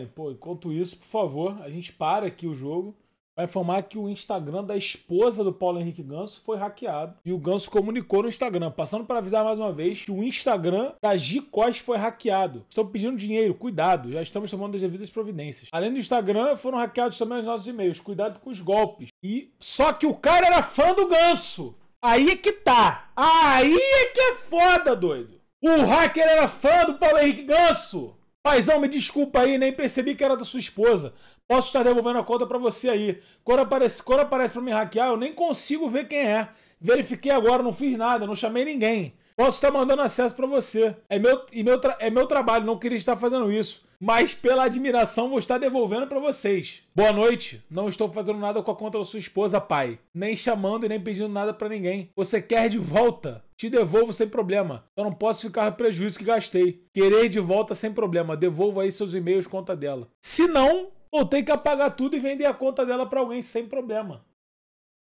Aí, pô, enquanto isso, por favor, a gente para aqui o jogo vai informar que o Instagram da esposa do Paulo Henrique Ganso foi hackeado. E o Ganso comunicou no Instagram, passando para avisar mais uma vez que o Instagram da G Costa foi hackeado. Estão pedindo dinheiro, cuidado, já estamos tomando as devidas providências. Além do Instagram, foram hackeados também os nossos e-mails, cuidado com os golpes. E só que o cara era fã do Ganso. Aí é que tá. Aí é que é foda, doido. O hacker era fã do Paulo Henrique Ganso. Paizão, me desculpa aí, nem percebi que era da sua esposa. Posso estar devolvendo a conta para você aí. Quando aparece, quando aparece para me hackear, eu nem consigo ver quem é. Verifiquei agora, não fiz nada, não chamei ninguém. Posso estar mandando acesso para você. É meu, e meu é meu trabalho, não queria estar fazendo isso. Mas pela admiração vou estar devolvendo para vocês. Boa noite. Não estou fazendo nada com a conta da sua esposa, pai. Nem chamando e nem pedindo nada para ninguém. Você quer de volta? Te devolvo sem problema. Só não posso ficar prejuízo que gastei. Querer de volta sem problema. Devolvo aí seus e-mails, conta dela. Se não, ou tem que apagar tudo e vender a conta dela para alguém sem problema.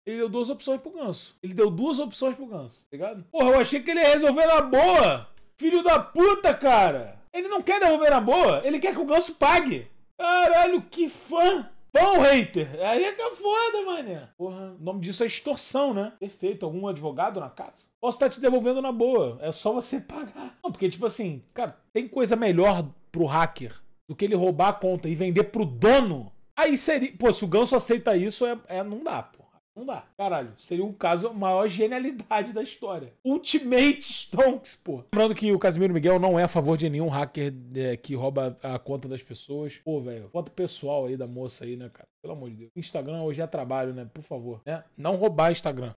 Ele deu duas opções pro Ganso. Ele deu duas opções pro Ganso, tá ligado? Porra, eu achei que ele ia resolver na boa. Filho da puta, cara. Ele não quer devolver na boa. Ele quer que o Ganso pague. Caralho, que fã. Pão hater! Aí é que é foda, mané. Porra, o nome disso é extorsão, né? Perfeito, algum advogado na casa? Posso estar tá te devolvendo na boa, é só você pagar. Não, porque, tipo assim, cara, tem coisa melhor pro hacker do que ele roubar a conta e vender pro dono. Aí seria. Pô, se o Ganso aceita isso, é, é não dá, pô. Não dá. Caralho, seria o um caso, maior genialidade da história. Ultimate Stonks, pô. Lembrando que o Casimiro Miguel não é a favor de nenhum hacker é, que rouba a conta das pessoas. Pô, velho, conta pessoal aí da moça aí, né, cara? Pelo amor de Deus. Instagram hoje é trabalho, né? Por favor, né? Não roubar Instagram.